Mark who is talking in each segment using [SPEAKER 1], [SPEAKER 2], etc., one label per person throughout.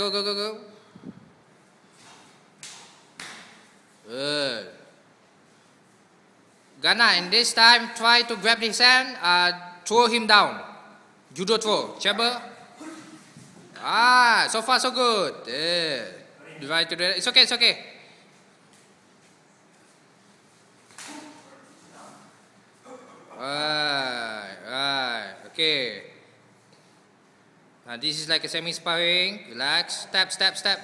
[SPEAKER 1] Go, go, go, go. Good. Gana, and this time try to grab his hand, uh, throw him down. Judo throw, chamber. Ah, so far so good. Yeah. to the, it's okay, it's okay. Right, right, okay. Uh, this is like a semi sparring. Relax. Step, step, step.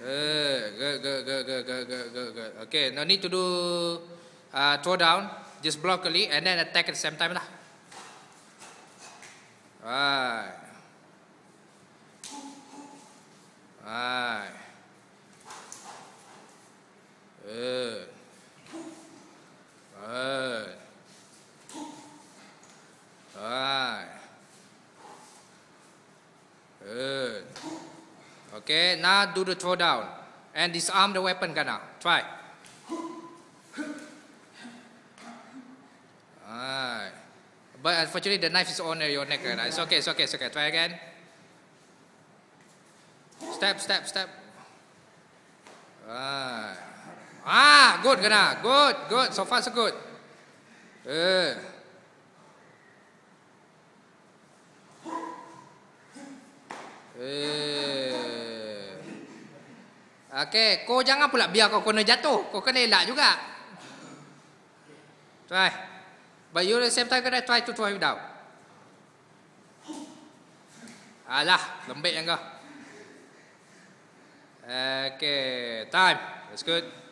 [SPEAKER 1] Good, good, good, good, good, good, good, good, good. Okay, no need to do uh, throw down. Just block early and then attack at the same time. Lah. Right. Good. Okay, now do the throw down. And disarm the weapon gun now. Try. Alright. But unfortunately the knife is on your neck. Right? It's okay, it's okay, it's okay. Try again. Step, step, step. Alright. Ah, good, gana. Good, good. So far, so good. Uh. Eh. Okey, kau jangan pula biar kau kena jatuh. Kau kena elak juga. Try. But you the same time kena try to try without. Alah, lembek yang kau. Okay, time. That's good.